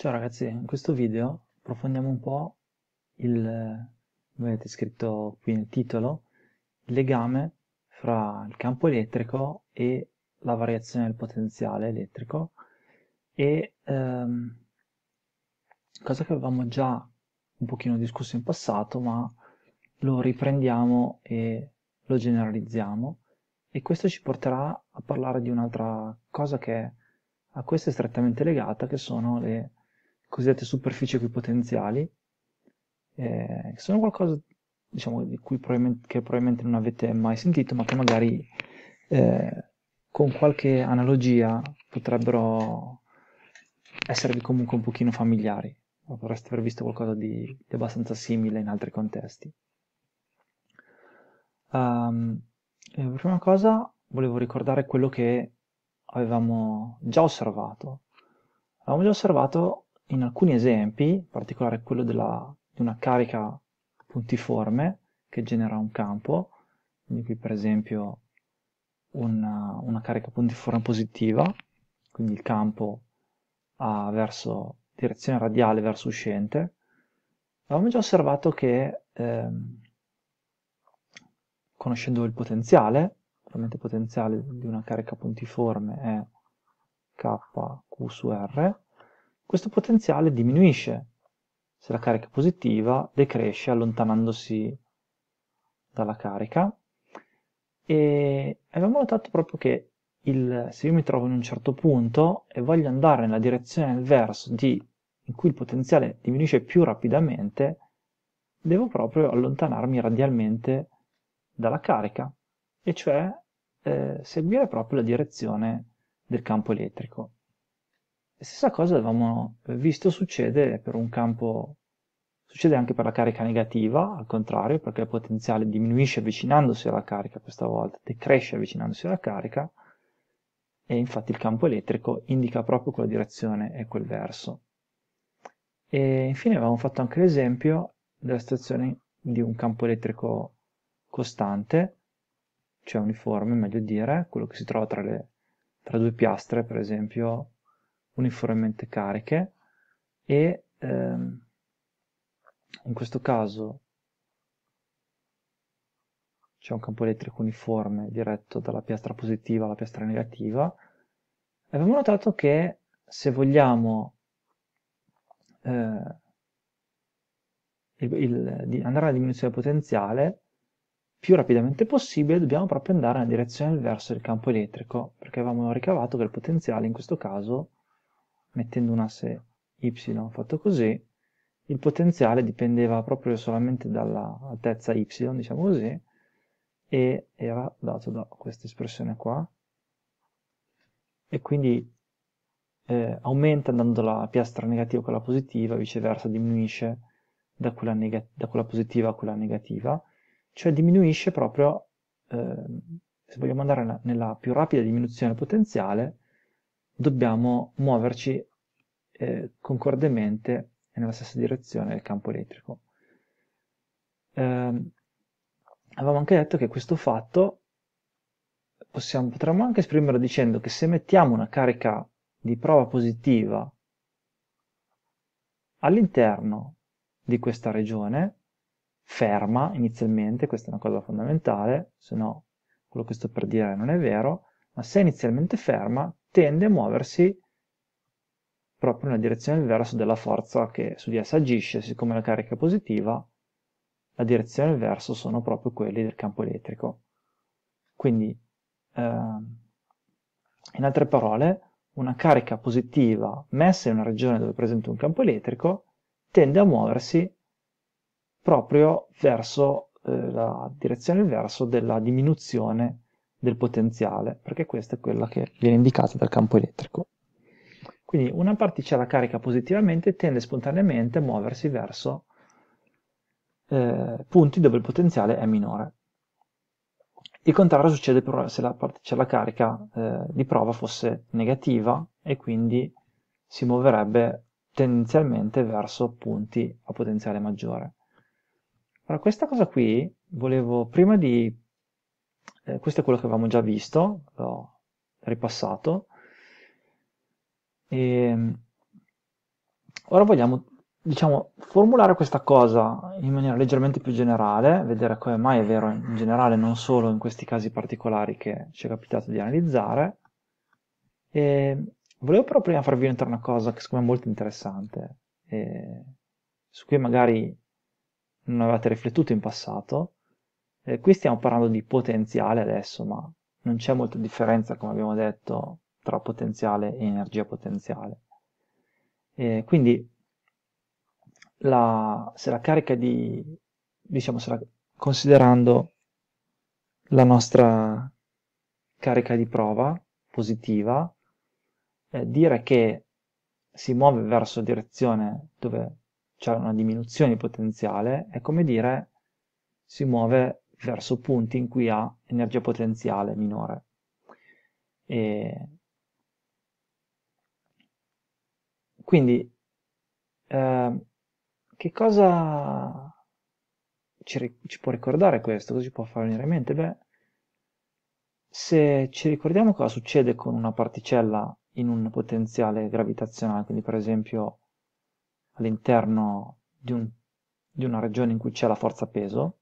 Ciao ragazzi, in questo video approfondiamo un po' il, come avete scritto qui nel titolo, il legame fra il campo elettrico e la variazione del potenziale elettrico e ehm, cosa che avevamo già un pochino discusso in passato ma lo riprendiamo e lo generalizziamo e questo ci porterà a parlare di un'altra cosa che a questo è strettamente legata che sono le cosiddette superfici equipotenziali, eh, sono qualcosa diciamo, di cui probabilmente, che probabilmente non avete mai sentito, ma che magari eh, con qualche analogia potrebbero esservi comunque un pochino familiari, o potreste aver visto qualcosa di, di abbastanza simile in altri contesti. Um, ehm, per prima cosa volevo ricordare quello che avevamo già osservato. Avevamo già osservato in alcuni esempi, in particolare quello della, di una carica puntiforme che genera un campo, quindi qui per esempio una, una carica puntiforme positiva, quindi il campo ha verso direzione radiale verso uscente, avevamo già osservato che ehm, conoscendo il potenziale, ovviamente il potenziale di una carica puntiforme è K su R, questo potenziale diminuisce se la carica è positiva decresce allontanandosi dalla carica e avevamo notato proprio che il, se io mi trovo in un certo punto e voglio andare nella direzione inverso di, in cui il potenziale diminuisce più rapidamente, devo proprio allontanarmi radialmente dalla carica, e cioè eh, seguire proprio la direzione del campo elettrico stessa cosa avevamo visto succedere per un campo, succede anche per la carica negativa, al contrario, perché il potenziale diminuisce avvicinandosi alla carica questa volta, decresce avvicinandosi alla carica, e infatti il campo elettrico indica proprio quella direzione e quel verso. E infine avevamo fatto anche l'esempio della situazione di un campo elettrico costante, cioè uniforme, meglio dire, quello che si trova tra, le, tra due piastre, per esempio, uniformemente cariche e ehm, in questo caso c'è un campo elettrico uniforme diretto dalla piastra positiva alla piastra negativa e abbiamo notato che se vogliamo eh, il, il, andare alla diminuzione potenziale più rapidamente possibile dobbiamo proprio andare nella direzione del verso del campo elettrico perché avevamo ricavato che il potenziale in questo caso mettendo un asse y fatto così, il potenziale dipendeva proprio solamente dall'altezza y, diciamo così, e era dato da questa espressione qua, e quindi eh, aumenta andando la piastra negativa a quella positiva, viceversa diminuisce da quella, da quella positiva a quella negativa, cioè diminuisce proprio, eh, se vogliamo andare nella, nella più rapida diminuzione potenziale, dobbiamo muoverci eh, concordemente nella stessa direzione del campo elettrico. Eh, avevamo anche detto che questo fatto possiamo, potremmo anche esprimerlo dicendo che se mettiamo una carica di prova positiva all'interno di questa regione, ferma inizialmente, questa è una cosa fondamentale, se no quello che sto per dire non è vero, ma se è inizialmente ferma, tende a muoversi proprio nella direzione verso della forza che su di essa agisce, siccome la carica è positiva, la direzione e verso sono proprio quelli del campo elettrico. Quindi, eh, in altre parole, una carica positiva messa in una regione dove è presente un campo elettrico tende a muoversi proprio verso eh, la direzione e il verso della diminuzione del potenziale, perché questa è quella che viene indicata dal campo elettrico. Quindi una particella carica positivamente tende spontaneamente a muoversi verso eh, punti dove il potenziale è minore. Il contrario succede però se la particella carica eh, di prova fosse negativa e quindi si muoverebbe tendenzialmente verso punti a potenziale maggiore. Allora, questa cosa qui volevo, prima di eh, questo è quello che avevamo già visto, l'ho ripassato. E ehm, ora vogliamo, diciamo, formulare questa cosa in maniera leggermente più generale, vedere come mai è vero in generale, non solo in questi casi particolari che ci è capitato di analizzare. E volevo però prima farvi notare una cosa che secondo me è molto interessante, eh, su cui magari non avevate riflettuto in passato, eh, qui stiamo parlando di potenziale adesso, ma non c'è molta differenza, come abbiamo detto, tra potenziale e energia potenziale. Eh, quindi la, se la carica di, diciamo, se la, considerando la nostra carica di prova positiva, eh, dire che si muove verso direzione dove c'è una diminuzione di potenziale è come dire si muove verso punti in cui ha energia potenziale minore. E quindi, eh, che cosa ci, ci, può ricordare questo? Cosa ci può far venire in mente? Beh, se ci ricordiamo cosa succede con una particella in un potenziale gravitazionale, quindi per esempio all'interno di, un, di una regione in cui c'è la forza peso,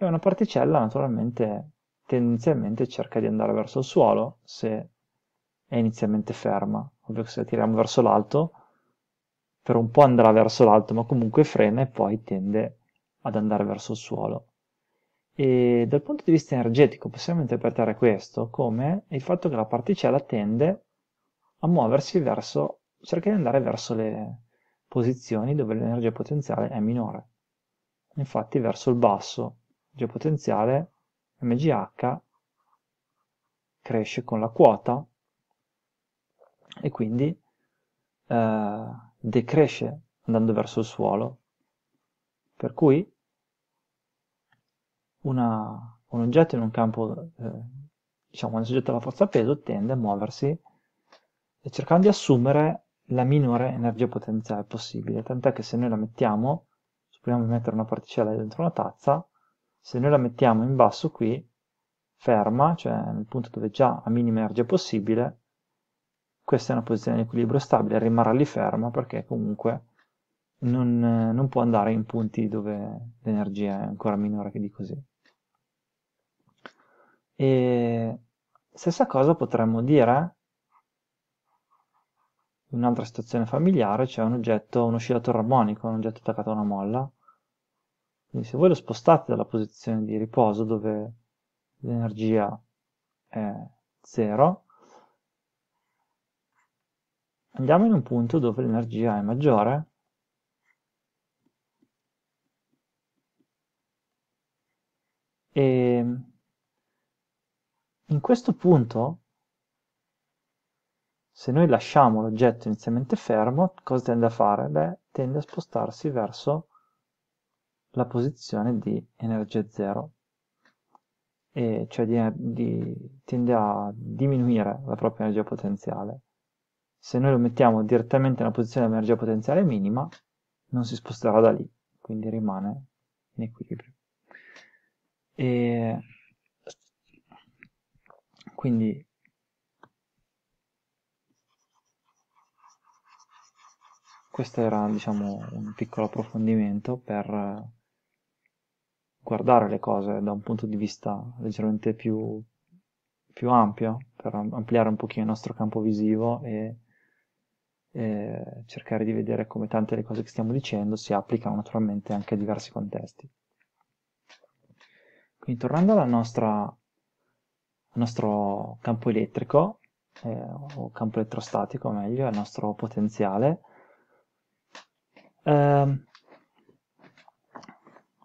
e una particella naturalmente tendenzialmente cerca di andare verso il suolo se è inizialmente ferma, ovvero se la tiriamo verso l'alto per un po' andrà verso l'alto ma comunque frena e poi tende ad andare verso il suolo. E dal punto di vista energetico possiamo interpretare questo come il fatto che la particella tende a muoversi verso, cerca di andare verso le posizioni dove l'energia potenziale è minore, infatti verso il basso, potenziale MGH cresce con la quota e quindi eh, decresce andando verso il suolo. Per cui una, un oggetto in un campo, eh, diciamo, un soggetto alla forza peso tende a muoversi cercando di assumere la minore energia potenziale possibile, tant'è che se noi la mettiamo, supponiamo di mettere una particella dentro una tazza, se noi la mettiamo in basso qui, ferma, cioè nel punto dove già a minima energia possibile, questa è una posizione di equilibrio stabile, rimarrà lì ferma perché comunque non, eh, non può andare in punti dove l'energia è ancora minore che di così. E stessa cosa potremmo dire in un'altra situazione familiare, cioè un oggetto, un oscillatore armonico, un oggetto attaccato a una molla, quindi se voi lo spostate dalla posizione di riposo dove l'energia è 0, andiamo in un punto dove l'energia è maggiore e in questo punto se noi lasciamo l'oggetto inizialmente fermo cosa tende a fare? Beh, tende a spostarsi verso la posizione di energia zero, e cioè di, di, tende a diminuire la propria energia potenziale. Se noi lo mettiamo direttamente nella posizione di energia potenziale minima, non si sposterà da lì, quindi rimane in equilibrio. E quindi questo era diciamo un piccolo approfondimento per guardare le cose da un punto di vista leggermente più, più ampio, per ampliare un pochino il nostro campo visivo e, e cercare di vedere come tante le cose che stiamo dicendo si applicano naturalmente anche a diversi contesti. Quindi tornando nostra, al nostro campo elettrico, eh, o campo elettrostatico meglio, al nostro potenziale, eh,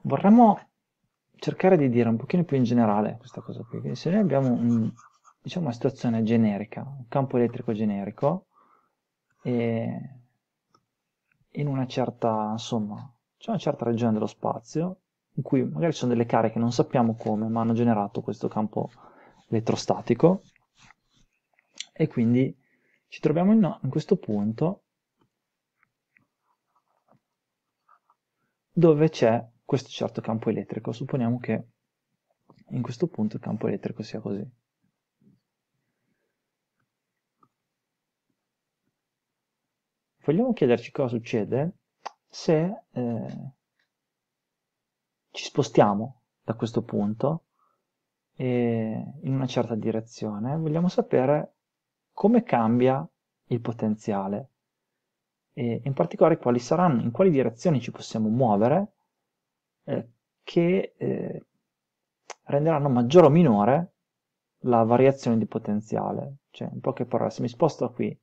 vorremmo cercare di dire un pochino più in generale questa cosa qui. Quindi se noi abbiamo un, diciamo, una situazione generica, un campo elettrico generico, e in una certa, insomma, c'è una certa regione dello spazio in cui magari ci sono delle cariche, non sappiamo come, ma hanno generato questo campo elettrostatico e quindi ci troviamo in, in questo punto dove c'è questo certo campo elettrico. Supponiamo che in questo punto il campo elettrico sia così. Vogliamo chiederci cosa succede se eh, ci spostiamo da questo punto eh, in una certa direzione. Vogliamo sapere come cambia il potenziale e in particolare quali saranno, in quali direzioni ci possiamo muovere eh, che eh, renderanno maggiore o minore la variazione di potenziale. Cioè, in poche parole, se mi sposto qui,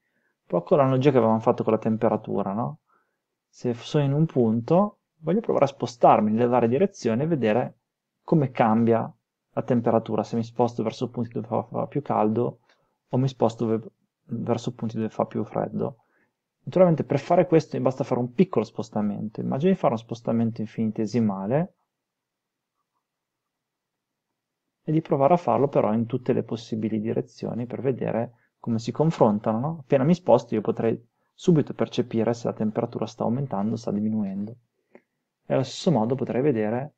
poco l'analogia che avevamo fatto con la temperatura, no? Se sono in un punto, voglio provare a spostarmi nelle varie direzioni e vedere come cambia la temperatura, se mi sposto verso punti dove fa più caldo o mi sposto verso punti dove fa più freddo. Naturalmente per fare questo mi basta fare un piccolo spostamento. Immagino di fare uno spostamento infinitesimale e di provare a farlo però in tutte le possibili direzioni per vedere come si confrontano. No? Appena mi sposto io potrei subito percepire se la temperatura sta aumentando o sta diminuendo. E allo stesso modo potrei vedere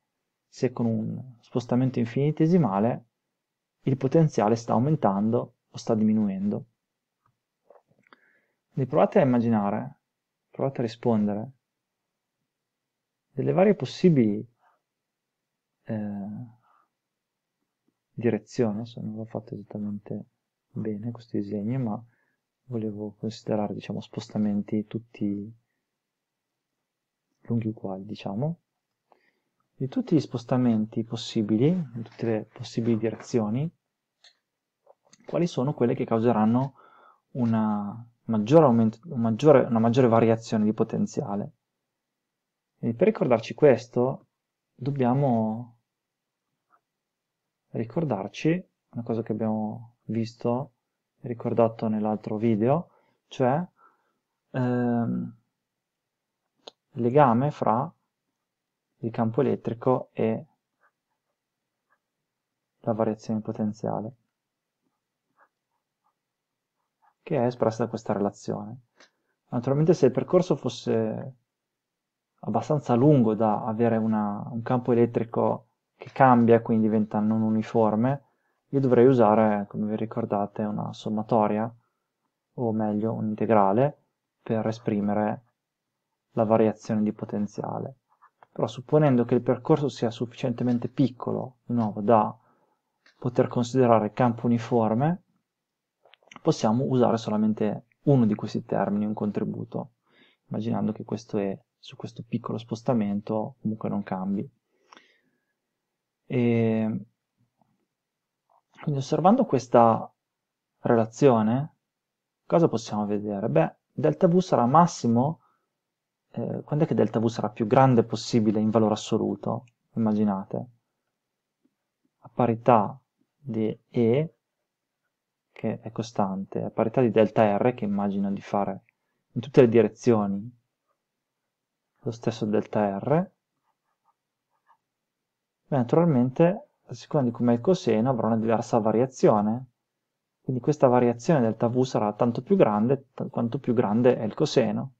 se con un spostamento infinitesimale il potenziale sta aumentando o sta diminuendo. Quindi provate a immaginare, provate a rispondere delle varie possibili eh, direzioni. Adesso non l'ho fatto esattamente bene questo disegno, ma volevo considerare diciamo, spostamenti tutti lunghi uguali, diciamo, di tutti gli spostamenti possibili, in tutte le possibili direzioni, quali sono quelle che causeranno una maggiore aumento, un maggiore, una maggiore variazione di potenziale. E per ricordarci questo dobbiamo ricordarci una cosa che abbiamo visto, ricordato nell'altro video, cioè ehm, il legame fra il campo elettrico e la variazione potenziale che è espressa da questa relazione. Naturalmente se il percorso fosse abbastanza lungo da avere una, un campo elettrico che cambia e quindi diventa non uniforme, io dovrei usare, come vi ricordate, una sommatoria, o meglio un integrale, per esprimere la variazione di potenziale. Però supponendo che il percorso sia sufficientemente piccolo, di nuovo, da poter considerare campo uniforme, possiamo usare solamente uno di questi termini, un contributo, immaginando che questo è, su questo piccolo spostamento comunque non cambi. E quindi osservando questa relazione, cosa possiamo vedere? Beh, delta V sarà massimo, eh, quando è che delta V sarà più grande possibile in valore assoluto? Immaginate, a parità di E che è costante, a parità di delta R che immagino di fare in tutte le direzioni, lo stesso delta R, beh, naturalmente a seconda di com'è il coseno avrà una diversa variazione, quindi questa variazione delta V sarà tanto più grande quanto più grande è il coseno.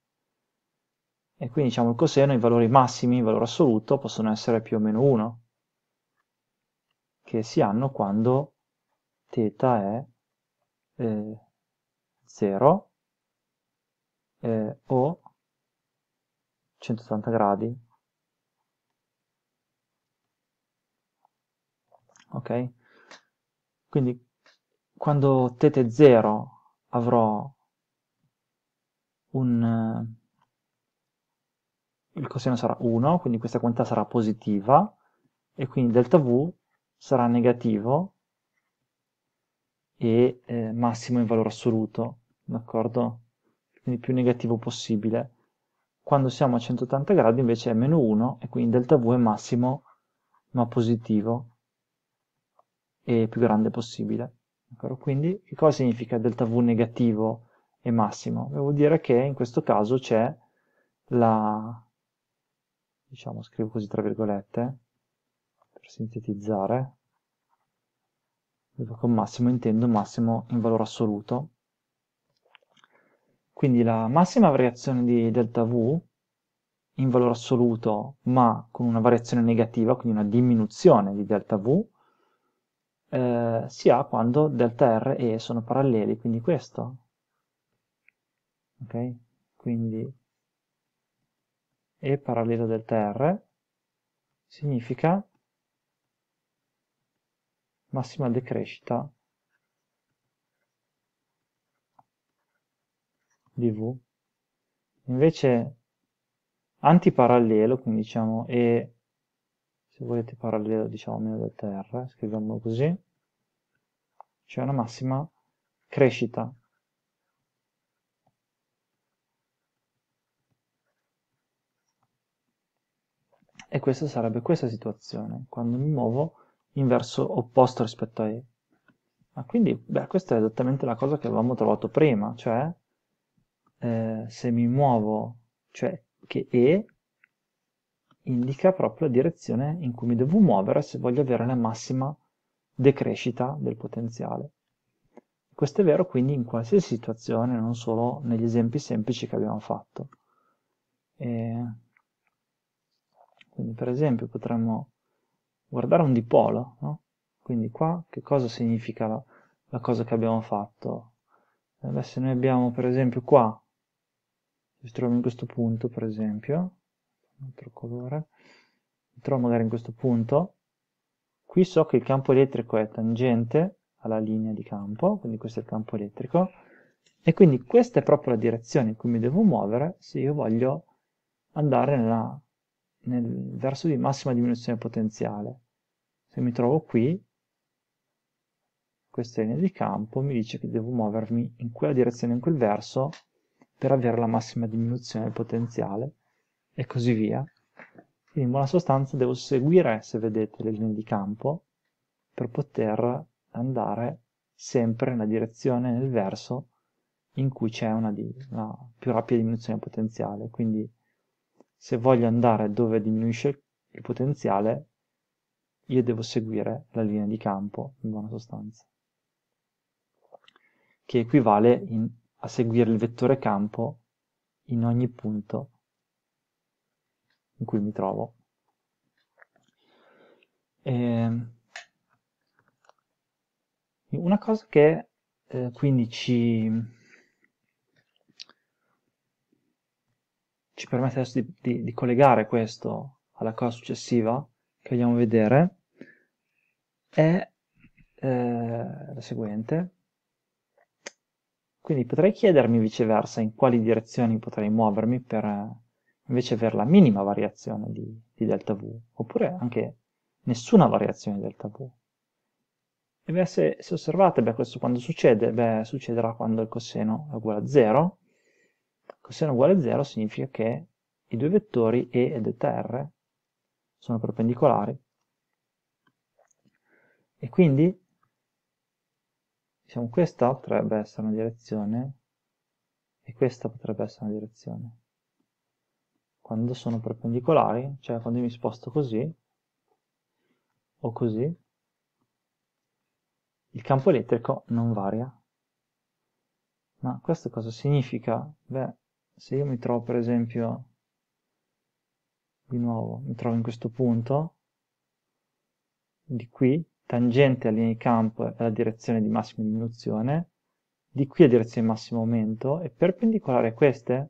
E quindi diciamo il coseno, i valori massimi, il valore assoluto, possono essere più o meno 1, che si hanno quando θ è eh, 0 eh, o 180 gradi ok quindi quando tete 0 avrò un il coseno sarà 1 quindi questa quantità sarà positiva e quindi delta v sarà negativo e eh, massimo in valore assoluto, d'accordo? Quindi più negativo possibile. Quando siamo a 180 gradi invece è meno 1 e quindi delta V è massimo ma positivo e più grande possibile. D'accordo? Quindi che cosa significa delta V negativo e massimo? Vuol dire che in questo caso c'è la, diciamo scrivo così tra virgolette, per sintetizzare, dove con massimo intendo massimo in valore assoluto. Quindi la massima variazione di delta V in valore assoluto ma con una variazione negativa, quindi una diminuzione di delta V, eh, si ha quando delta R e E sono paralleli, quindi questo. Ok? Quindi E parallelo a delta R significa massima decrescita di V. Invece antiparallelo, quindi diciamo E, se volete parallelo diciamo meno delta R, scriviamolo così, c'è una massima crescita. E questa sarebbe questa situazione, quando mi muovo in verso opposto rispetto a E. Ma quindi, beh, questa è esattamente la cosa che avevamo trovato prima, cioè eh, se mi muovo, cioè che E indica proprio la direzione in cui mi devo muovere se voglio avere la massima decrescita del potenziale. Questo è vero quindi in qualsiasi situazione, non solo negli esempi semplici che abbiamo fatto. E quindi per esempio potremmo guardare un dipolo, no? Quindi qua che cosa significa la, la cosa che abbiamo fatto? Allora, eh, se noi abbiamo per esempio qua, ci troviamo in questo punto per esempio, un altro colore, mi trovo magari in questo punto, qui so che il campo elettrico è tangente alla linea di campo, quindi questo è il campo elettrico, e quindi questa è proprio la direzione in cui mi devo muovere se io voglio andare nella, nel verso di massima diminuzione potenziale se mi trovo qui, questa linea di campo mi dice che devo muovermi in quella direzione, in quel verso, per avere la massima diminuzione del potenziale, e così via. Quindi in buona sostanza devo seguire, se vedete, le linee di campo, per poter andare sempre nella direzione, nel verso, in cui c'è una, una, più rapida diminuzione potenziale. Quindi se voglio andare dove diminuisce il potenziale, io devo seguire la linea di campo, in buona sostanza, che equivale in, a seguire il vettore campo in ogni punto in cui mi trovo. E ehm, una cosa che eh, quindi ci, ci permette adesso di, di, di collegare questo alla cosa successiva che vogliamo vedere è eh, la seguente. Quindi potrei chiedermi viceversa in quali direzioni potrei muovermi per eh, invece avere la minima variazione di, di delta V, oppure anche nessuna variazione di delta V. E beh, se, se, osservate, beh, questo quando succede? Beh, succederà quando il coseno è uguale a 0. Coseno uguale a 0 significa che i due vettori E e delta R sono perpendicolari e quindi diciamo, questa potrebbe essere una direzione e questa potrebbe essere una direzione. Quando sono perpendicolari, cioè quando io mi sposto così o così, il campo elettrico non varia. Ma questo cosa significa? Beh, se io mi trovo per esempio, di nuovo, mi trovo in questo punto, di qui, tangente alla linea di campo è la direzione di massima diminuzione, di qui la direzione di massimo aumento, e perpendicolare a queste,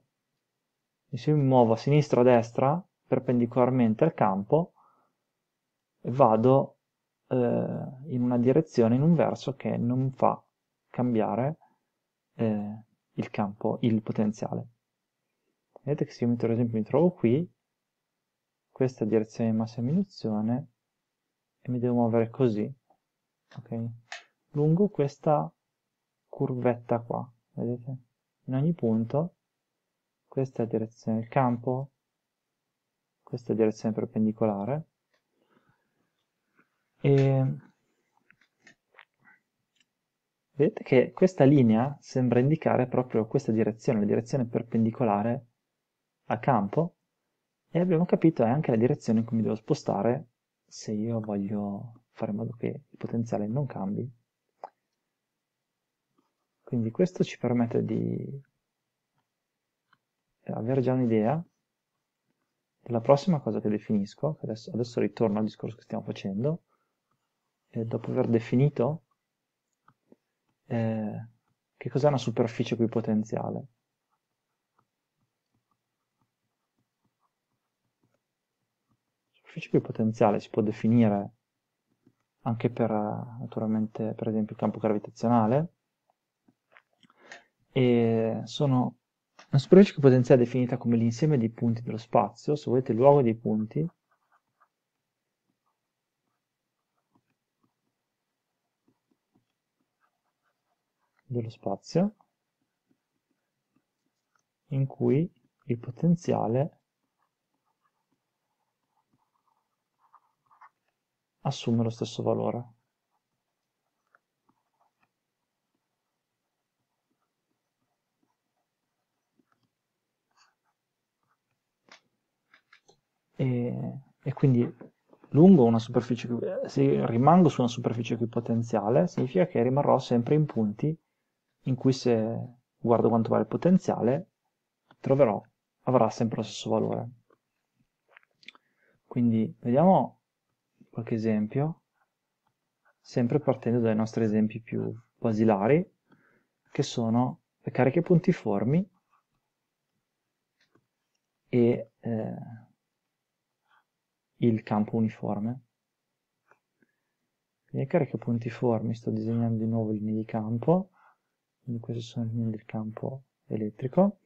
se mi muovo a sinistra o a destra, perpendicolarmente al campo, vado eh, in una direzione, in un verso che non fa cambiare eh, il campo, il potenziale. Vedete che se io mi trovo, mi trovo qui, questa è la direzione di massa diminuzione, e mi devo muovere così, ok? Lungo questa curvetta qua, vedete? In ogni punto, questa è la direzione del campo, questa è la direzione perpendicolare, e vedete che questa linea sembra indicare proprio questa direzione, la direzione perpendicolare al campo, e abbiamo capito è anche la direzione in cui mi devo spostare se io voglio fare in modo che il potenziale non cambi. Quindi questo ci permette di avere già un'idea della prossima cosa che definisco, adesso, adesso ritorno al discorso che stiamo facendo, e dopo aver definito eh, che cos'è una superficie qui potenziale. sacrificio più potenziale si può definire anche per, naturalmente, per esempio il campo gravitazionale, e sono una superficie potenziale è definita come l'insieme dei punti dello spazio, se volete il luogo dei punti, dello spazio, in cui il potenziale assume lo stesso valore. E, e quindi lungo una superficie, se rimango su una superficie equipotenziale, significa che rimarrò sempre in punti in cui se guardo quanto vale il potenziale, troverò, avrà sempre lo stesso valore. Quindi vediamo qualche esempio, sempre partendo dai nostri esempi più basilari, che sono le cariche puntiformi e eh, il campo uniforme. le cariche puntiformi, sto disegnando di nuovo linee di campo, quindi queste sono le linee del campo elettrico.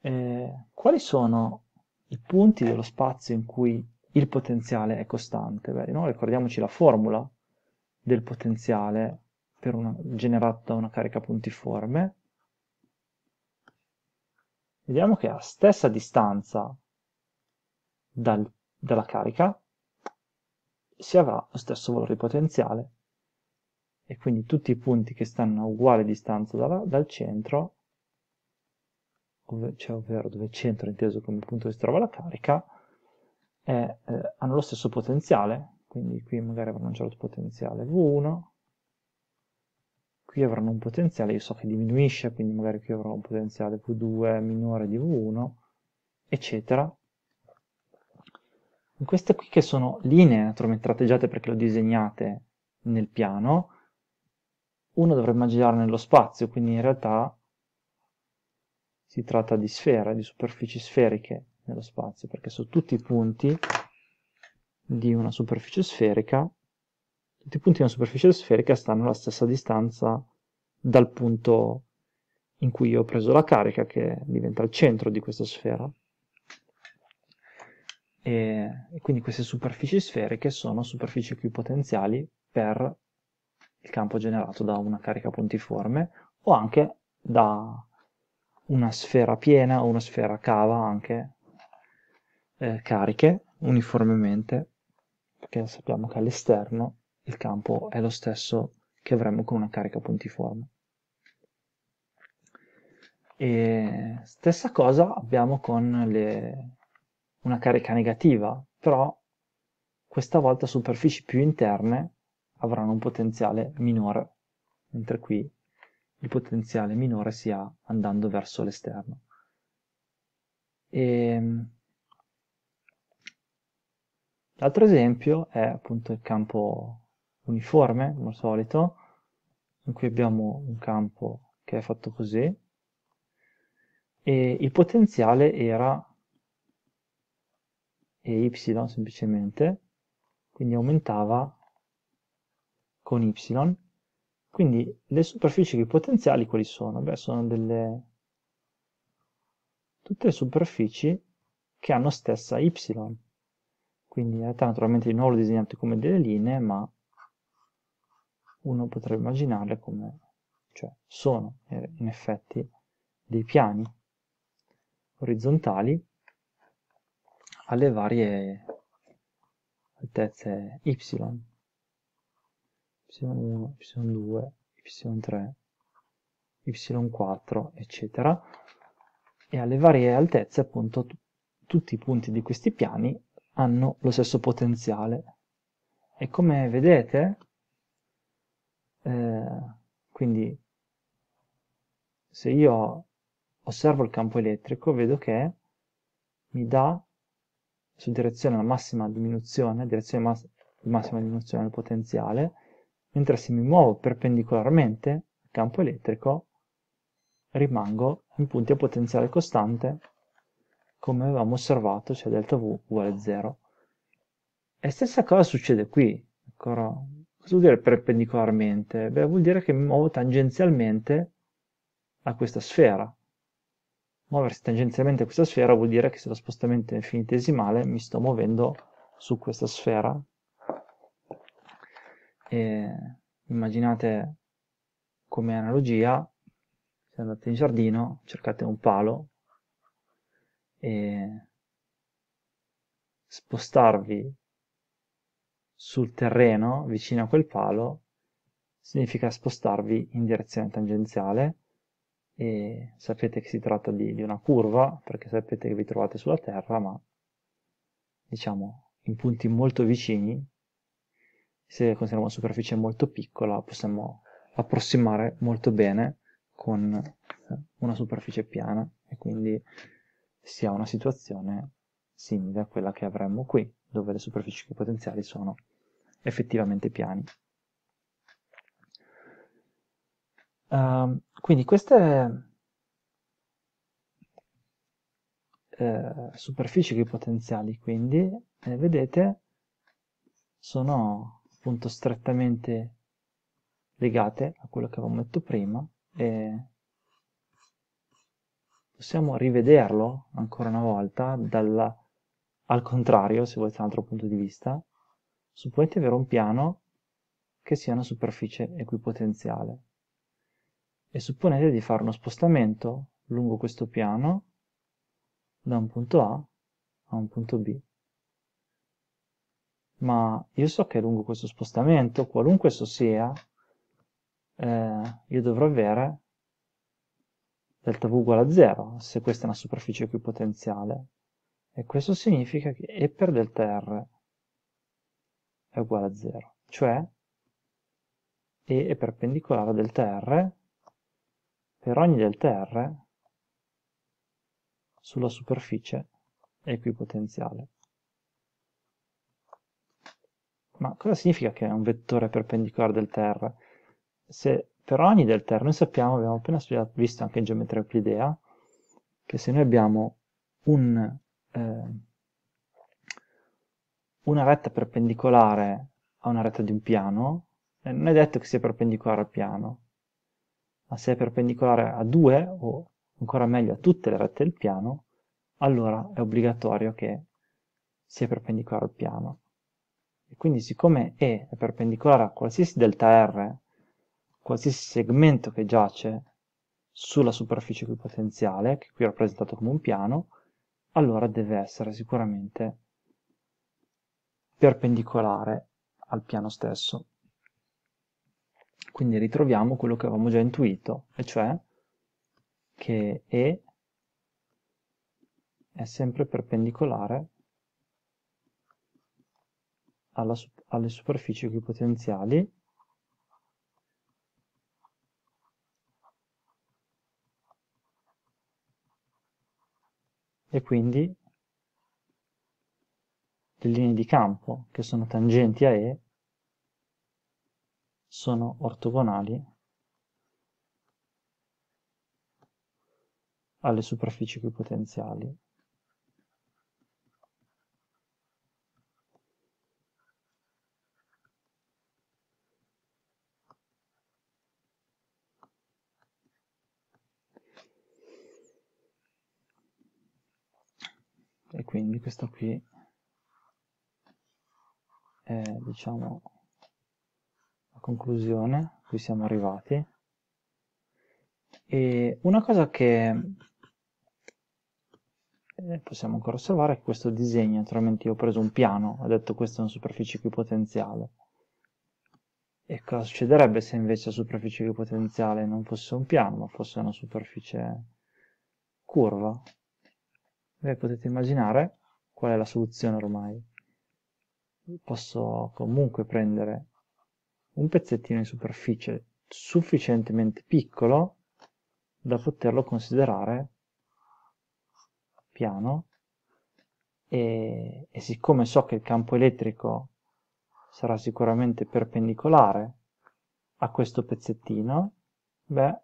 Eh, quali sono i punti dello spazio in cui il potenziale è costante. Beh, no? Ricordiamoci la formula del potenziale una, generato da una carica puntiforme. Vediamo che a stessa distanza dal, dalla carica si avrà lo stesso valore di potenziale e quindi tutti i punti che stanno a uguale distanza dalla, dal centro, ov cioè ovvero dove il centro è inteso come punto dove si trova la carica, è, eh, hanno lo stesso potenziale, quindi qui magari avranno un certo potenziale V1, qui avranno un potenziale, io so che diminuisce, quindi magari qui avrò un potenziale V2 minore di V1, eccetera. In queste qui che sono linee naturalmente tratteggiate perché le ho disegnate nel piano, uno dovrebbe girare nello spazio, quindi in realtà si tratta di sfere, di superfici sferiche nello spazio, perché su tutti i punti di una superficie sferica, tutti i punti di una superficie sferica stanno alla stessa distanza dal punto in cui ho preso la carica, che diventa il centro di questa sfera. E, e quindi queste superfici sferiche sono superfici equipotenziali per il campo generato da una carica puntiforme o anche da una sfera piena o una sfera cava anche eh, cariche uniformemente, perché sappiamo che all'esterno il campo è lo stesso che avremmo con una carica puntiforme. E stessa cosa abbiamo con le... una carica negativa, però questa volta superfici più interne avranno un potenziale minore, mentre qui il potenziale minore si ha andando verso l'esterno. E ehm, L'altro esempio è appunto il campo uniforme, come al solito, in cui abbiamo un campo che è fatto così, e il potenziale era y semplicemente, quindi aumentava con y. Quindi le superfici che potenziali quali sono? Beh, sono delle... tutte le superfici che hanno stessa y quindi in realtà naturalmente non lo disegnate come delle linee ma uno potrebbe immaginarle come cioè sono eh, in effetti dei piani orizzontali alle varie altezze y y1, y2, y3 y4 eccetera e alle varie altezze appunto tutti i punti di questi piani hanno lo stesso potenziale. E come vedete, eh, quindi se io osservo il campo elettrico vedo che mi dà su direzione la massima diminuzione, direzione mass massima diminuzione del potenziale, mentre se mi muovo perpendicolarmente al campo elettrico rimango in punti a potenziale costante come avevamo osservato, cioè delta V uguale 0. E stessa cosa succede qui, ancora, cosa vuol dire perpendicolarmente? Beh, vuol dire che mi muovo tangenzialmente a questa sfera. Muoversi tangenzialmente a questa sfera vuol dire che se lo spostamento è infinitesimale mi sto muovendo su questa sfera. E immaginate come analogia, se andate in giardino, cercate un palo, e spostarvi sul terreno vicino a quel palo significa spostarvi in direzione tangenziale e sapete che si tratta di, di una curva perché sapete che vi trovate sulla terra ma diciamo in punti molto vicini se consideriamo una superficie molto piccola possiamo approssimare molto bene con una superficie piana e quindi si ha una situazione simile a quella che avremmo qui, dove le superfici potenziali sono effettivamente piani. Uh, quindi queste eh, superfici potenziali, quindi, eh, vedete, sono appunto strettamente legate a quello che avevamo detto prima, e possiamo rivederlo ancora una volta dalla, al contrario, se volete un altro punto di vista, supponete avere un piano che sia una superficie equipotenziale e supponete di fare uno spostamento lungo questo piano da un punto A a un punto B. Ma io so che lungo questo spostamento, qualunque esso sia, eh, io dovrò avere delta v uguale a 0 se questa è una superficie equipotenziale. e questo significa che E per delta R è uguale a 0 cioè E è perpendicolare a delta R per ogni delta R sulla superficie equipotenziale ma cosa significa che è un vettore perpendicolare a delta R se per Feronide altero, noi sappiamo, abbiamo appena studiato, visto anche in geometria euclidea, che se noi abbiamo un, eh, una retta perpendicolare a una retta di un piano, eh, non è detto che sia perpendicolare al piano, ma se è perpendicolare a due, o ancora meglio a tutte le rette del piano, allora è obbligatorio che sia perpendicolare al piano. E quindi siccome E è perpendicolare a qualsiasi delta R qualsiasi segmento che giace sulla superficie equipotenziale, che qui è rappresentato come un piano, allora deve essere sicuramente perpendicolare al piano stesso. Quindi ritroviamo quello che avevamo già intuito, e cioè che E è sempre perpendicolare alla, alle superfici equipotenziali e quindi le linee di campo che sono tangenti a E sono ortogonali alle superfici equipotenziali. potenziali. quindi questo qui è diciamo la conclusione a cui siamo arrivati e una cosa che eh, possiamo ancora osservare è questo disegno naturalmente io ho preso un piano ho detto questa è una superficie equipotenziale e cosa succederebbe se invece la superficie equipotenziale non fosse un piano ma fosse una superficie curva voi potete immaginare qual è la soluzione ormai. Posso comunque prendere un pezzettino di superficie sufficientemente piccolo da poterlo considerare piano e, e siccome so che il campo elettrico sarà sicuramente perpendicolare a questo pezzettino, beh,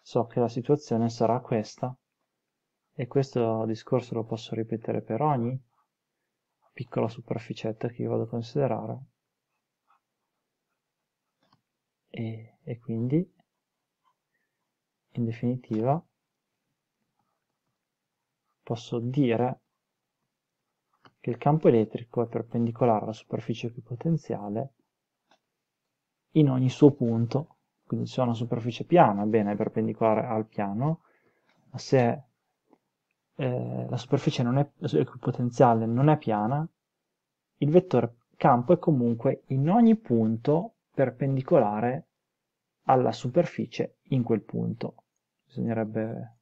so che la situazione sarà questa. E questo discorso lo posso ripetere per ogni piccola superficietta che io vado a considerare. E, e quindi, in definitiva, posso dire che il campo elettrico è perpendicolare alla superficie equipotenziale in ogni suo punto. Quindi se ho una superficie piana, bene, è perpendicolare al piano, ma se è eh, la superficie non è equipotenziale non è piana, il vettore campo è comunque in ogni punto perpendicolare alla superficie in quel punto. Bisognerebbe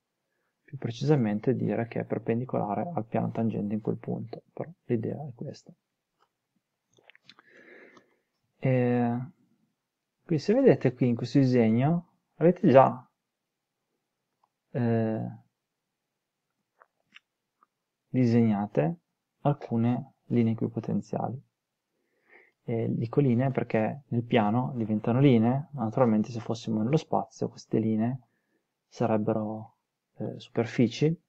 più precisamente dire che è perpendicolare al piano tangente in quel punto, però l'idea è questa. E quindi se vedete qui in questo disegno avete già eh, disegnate alcune linee equipotenziali. E dico perché nel piano diventano linee, ma naturalmente se fossimo nello spazio queste linee sarebbero eh, superfici,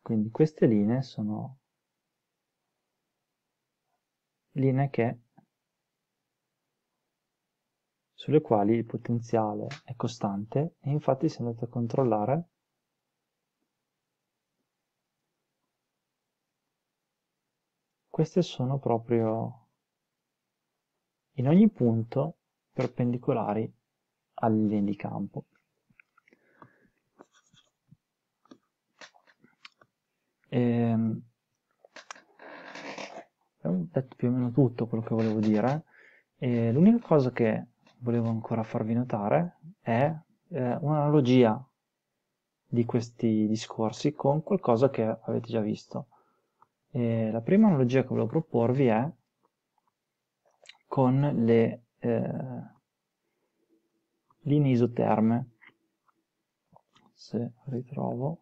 quindi queste linee sono linee che, sulle quali il potenziale è costante e infatti se andate a controllare queste sono proprio in ogni punto perpendicolari alle linee abbiamo detto ehm, più o meno tutto quello che volevo dire. l'unica cosa che volevo ancora farvi notare è eh, un'analogia di questi discorsi con qualcosa che avete già visto. Eh, la prima analogia che volevo proporvi è con le eh, linee isoterme. Se ritrovo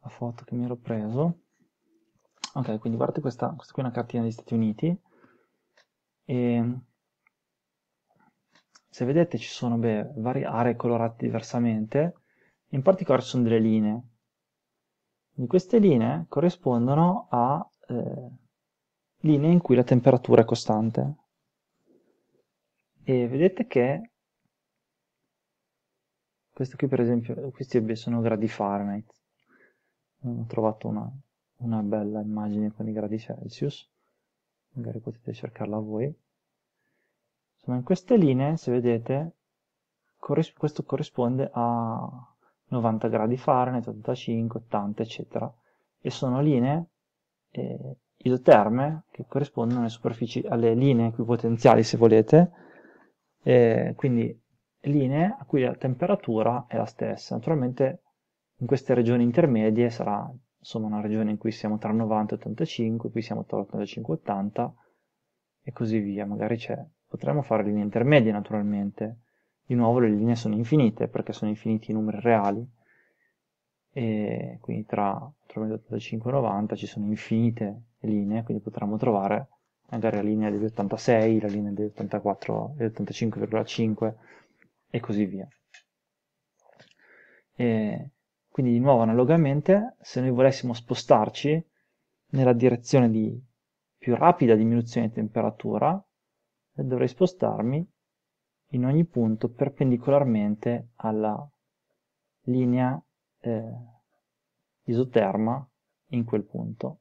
la foto che mi ero preso. Ok, quindi guardate questa, questa qui è una cartina degli Stati Uniti. E se vedete ci sono beh, varie aree colorate diversamente, in particolare ci sono delle linee. Quindi queste linee corrispondono a eh, linee in cui la temperatura è costante. E vedete che questo qui per esempio, questi sono gradi Fahrenheit. Non Ho trovato una, una bella immagine con i gradi Celsius, magari potete cercarla voi. Insomma, in queste linee, se vedete, corris questo corrisponde a 90 gradi Fahrenheit, 85, 80, eccetera. E sono linee eh, isoterme che corrispondono alle, alle linee equipotenziali, se volete, eh, quindi linee a cui la temperatura è la stessa. Naturalmente in queste regioni intermedie sarà insomma una regione in cui siamo tra 90 e 85, qui siamo tra 85 e 80 e così via, magari c'è. Potremmo fare linee intermedie naturalmente, di nuovo le linee sono infinite perché sono infiniti i numeri reali e quindi tra 385 e 90 ci sono infinite linee quindi potremmo trovare magari la linea degli 86, la linea degli 84, 85,5 e così via e quindi di nuovo analogamente se noi volessimo spostarci nella direzione di più rapida diminuzione di temperatura dovrei spostarmi in ogni punto perpendicolarmente alla linea eh, isoterma in quel punto.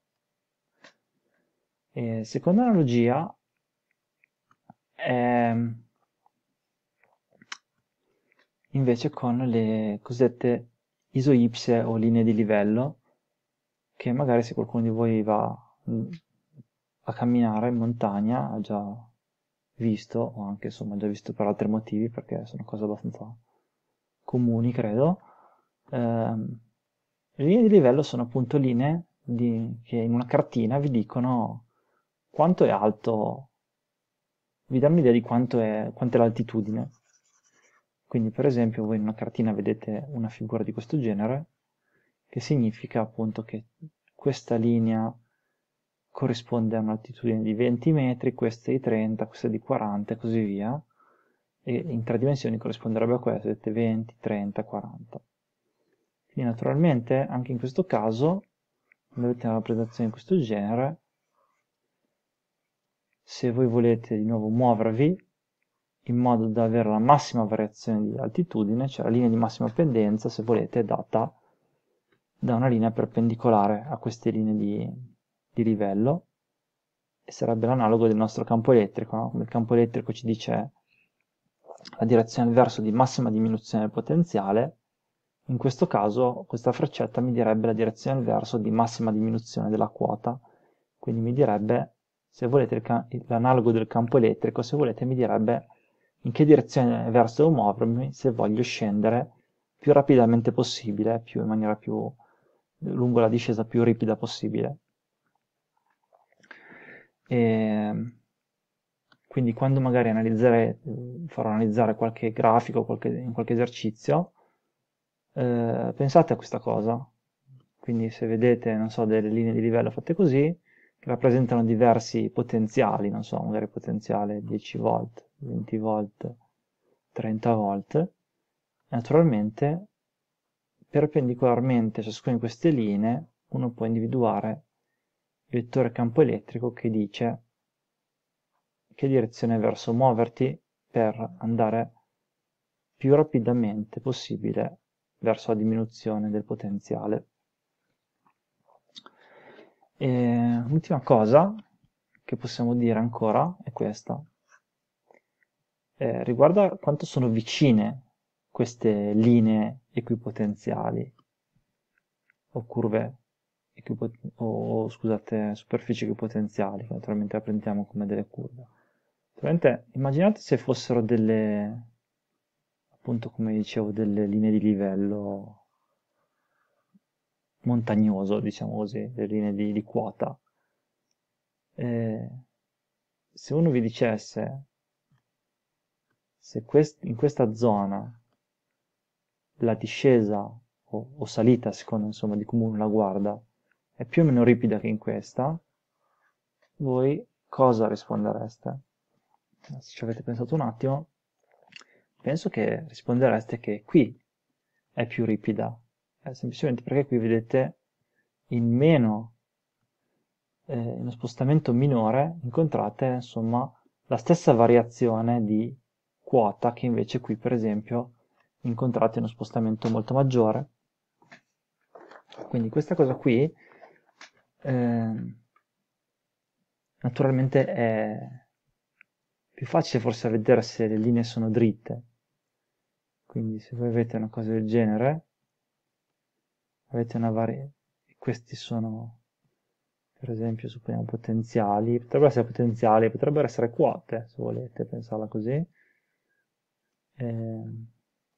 E seconda analogia è invece con le cosiddette isoipse o linee di livello che magari se qualcuno di voi va mm, a camminare in montagna ha già visto, o anche insomma già visto per altri motivi, perché sono cose abbastanza comuni, credo. Eh, le linee di livello sono appunto linee di, che in una cartina vi dicono quanto è alto, vi danno un'idea di quanto è, quanto è l'altitudine. Quindi per esempio voi in una cartina vedete una figura di questo genere, che significa appunto che questa linea corrisponde a un'altitudine di 20 metri, questa di 30, questa di 40 e così via, e in tre dimensioni corrisponderebbe a questo, 20, 30, 40. Quindi naturalmente anche in questo caso, quando avete una rappresentazione di questo genere, se voi volete di nuovo muovervi in modo da avere la massima variazione di altitudine, cioè la linea di massima pendenza, se volete, è data da una linea perpendicolare a queste linee di, di livello e sarebbe l'analogo del nostro campo elettrico, no? come il campo elettrico ci dice la direzione verso di massima diminuzione potenziale, in questo caso questa freccetta mi direbbe la direzione verso di massima diminuzione della quota, quindi mi direbbe, se volete l'analogo del campo elettrico, se volete mi direbbe in che direzione verso devo muovermi se voglio scendere più rapidamente possibile, più, in maniera più lungo la discesa più ripida possibile. E ehm, quindi quando magari eh, farò analizzare qualche grafico qualche, in qualche esercizio, eh, pensate a questa cosa. Quindi se vedete, so, delle linee di livello fatte così, che rappresentano diversi potenziali, non so, magari potenziale 10 volt, 20 volt, 30 volt, naturalmente perpendicolarmente a ciascuna di queste linee uno può individuare vettore campo elettrico che dice che direzione verso muoverti per andare più rapidamente possibile verso la diminuzione del potenziale. l'ultima cosa che possiamo dire ancora è questa. Eh, riguarda quanto sono vicine queste linee equipotenziali o curve o scusate, superfici equipotenziali, che naturalmente rappresentiamo come delle curve. Naturalmente, immaginate se fossero delle, appunto come dicevo, delle linee di livello montagnoso, diciamo così, delle linee di, di quota. E eh, se uno vi dicesse se quest in questa zona la discesa o, o salita, secondo insomma di comune la guarda, è più o meno ripida che in questa, voi cosa rispondereste? Se ci avete pensato un attimo, penso che rispondereste che qui è più ripida, è semplicemente perché qui vedete in meno, eh, in uno spostamento minore, incontrate insomma la stessa variazione di quota che invece qui per esempio incontrate in uno spostamento molto maggiore. Quindi questa cosa qui Ehm, naturalmente è più facile forse vedere se le linee sono dritte. Quindi se voi avete una cosa del genere, avete una varietà, questi sono per esempio supponiamo potenziali, potrebbero essere potenziali, potrebbero essere quote se volete pensarla così, eh,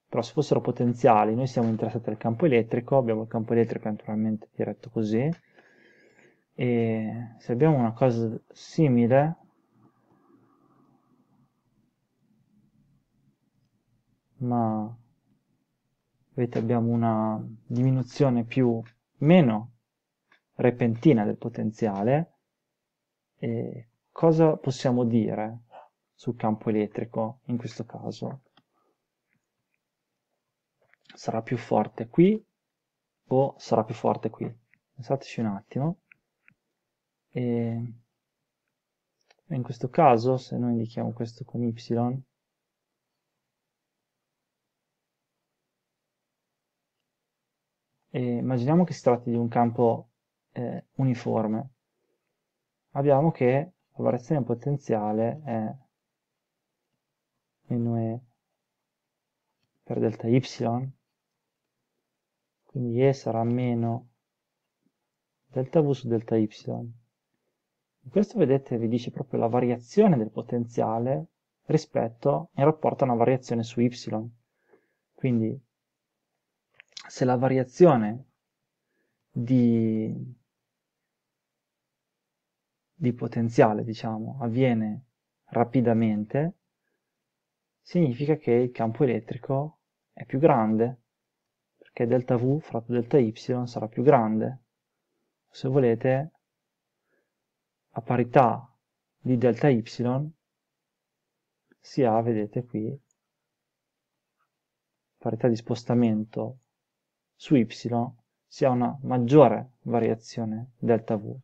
però se fossero potenziali noi siamo interessati al campo elettrico, abbiamo il campo elettrico naturalmente diretto così, e se abbiamo una cosa simile ma vedete abbiamo una diminuzione più meno repentina del potenziale e cosa possiamo dire sul campo elettrico in questo caso sarà più forte qui o sarà più forte qui pensateci un attimo e in questo caso se noi indichiamo questo con y immaginiamo che si tratti di un campo eh, uniforme abbiamo che la variazione potenziale è meno E per delta Y, quindi E sarà meno delta V su delta Y. Questo, vedete, vi dice proprio la variazione del potenziale rispetto in rapporto a una variazione su y. Quindi, se la variazione di, di potenziale, diciamo, avviene rapidamente, significa che il campo elettrico è più grande, perché delta V fratto delta Y sarà più grande. Se volete, a parità di delta y si ha, vedete qui, parità di spostamento su y si ha una maggiore variazione delta v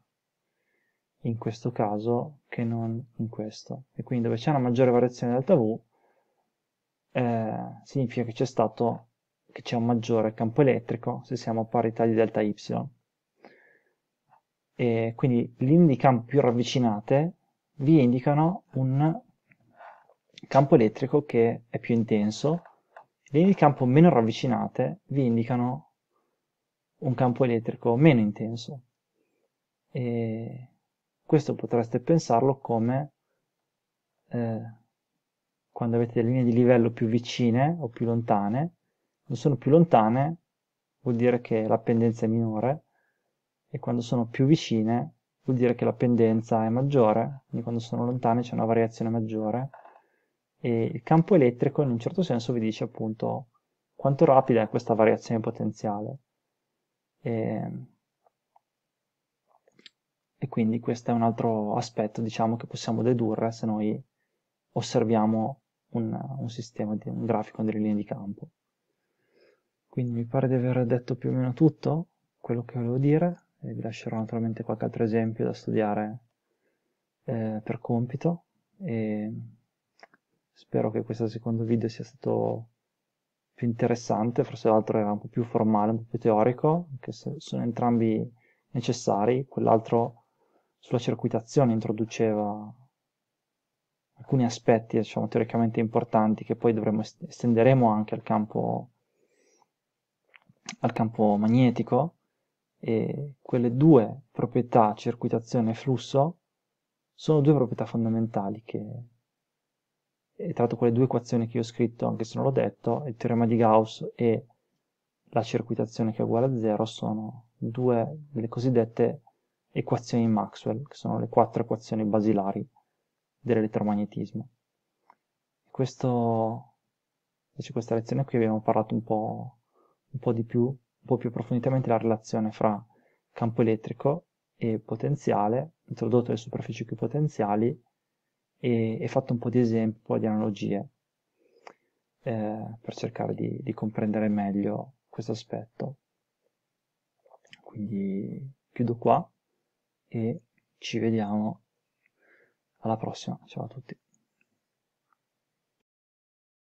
in questo caso che non in questo e quindi dove c'è una maggiore variazione delta v eh, significa che c'è stato che c'è un maggiore campo elettrico se siamo a parità di delta y e quindi linee di campo più ravvicinate vi indicano un campo elettrico che è più intenso, linee di campo meno ravvicinate vi indicano un campo elettrico meno intenso. E questo potreste pensarlo come eh, quando avete linee di livello più vicine o più lontane, non sono più lontane vuol dire che la pendenza è minore, e quando sono più vicine vuol dire che la pendenza è maggiore, quindi quando sono lontane c'è una variazione maggiore e il campo elettrico in un certo senso vi dice appunto quanto rapida è questa variazione potenziale. E, e quindi questo è un altro aspetto diciamo, che possiamo dedurre se noi osserviamo un, un sistema, di, un grafico delle linee di campo. Quindi mi pare di aver detto più o meno tutto quello che volevo dire eh, vi lascerò naturalmente qualche altro esempio da studiare eh, per compito e spero che questo secondo video sia stato più interessante, forse l'altro era un po' più formale, un po' più teorico, anche se sono entrambi necessari, quell'altro sulla circuitazione introduceva alcuni aspetti diciamo, teoricamente importanti che poi dovremo estenderemo anche al campo, al campo magnetico e quelle due proprietà, circuitazione e flusso, sono due proprietà fondamentali che, e tra l'altro quelle due equazioni che io ho scritto, anche se non l'ho detto, il teorema di Gauss e la circuitazione che è uguale a zero, sono due delle cosiddette equazioni Maxwell, che sono le quattro equazioni basilari dell'elettromagnetismo. Questo, invece questa lezione qui abbiamo parlato un po', un po di più un po' più approfonditamente la relazione fra campo elettrico e potenziale, introdotto le superfici più potenziali e, e fatto un po' di esempi, di analogie eh, per cercare di, di comprendere meglio questo aspetto. Quindi chiudo qua e ci vediamo alla prossima. Ciao a tutti.